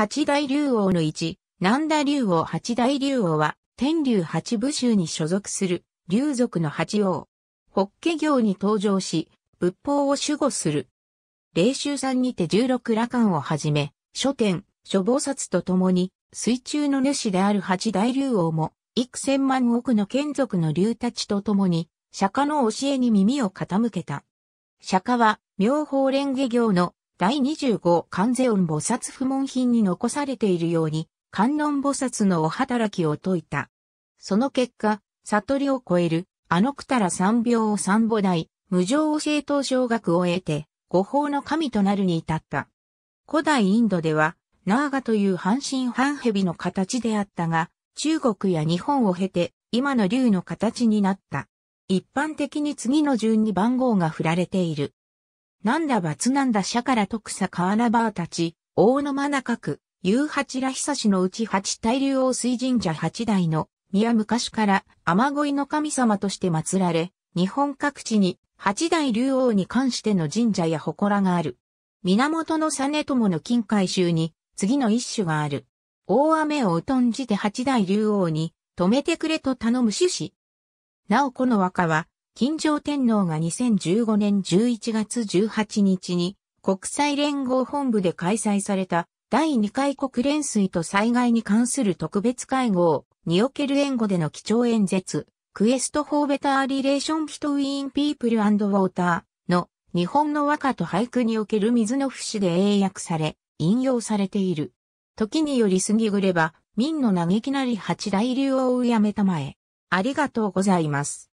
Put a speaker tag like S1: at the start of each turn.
S1: 八大竜王の一、南田竜王八大竜王は、天竜八部衆に所属する、竜族の八王。北家行に登場し、仏法を守護する。霊衆山にて十六羅漢をはじめ、書店、諸菩薩と共に、水中の主である八大竜王も、幾千万億の眷属の竜たちと共に、釈迦の教えに耳を傾けた。釈迦は、妙法蓮華行の第25観世音菩薩不問品に残されているように、観音菩薩のお働きを説いた。その結果、悟りを超える、あのくたら三病を三菩提、無常を正当小学を得て、五法の神となるに至った。古代インドでは、ナーガという半身半蛇の形であったが、中国や日本を経て、今の竜の形になった。一般的に次の順に番号が振られている。なんだ罰なんだ社から徳佐河原バーたち、大野真中区、夕八ら久しのうち八大竜王水神社八代の、宮昔から雨乞いの神様として祀られ、日本各地に八大竜王に関しての神社や祠がある。源の実朝の近海州に次の一種がある。大雨を疎んじて八大竜王に止めてくれと頼む趣旨。なおこの和歌は金城天皇が2015年11月18日に国際連合本部で開催された第2回国連水と災害に関する特別会合、における援護での基調演説、クエスト・フォー・ベター・リレーション・ヒト・ウィーン・ピープル・アンド・ウォーターの日本の和歌と俳句における水の節で英訳され、引用されている。時により過ぎぐれば、民の嘆きなり八大流をうやめたまえ。ありがとうございます。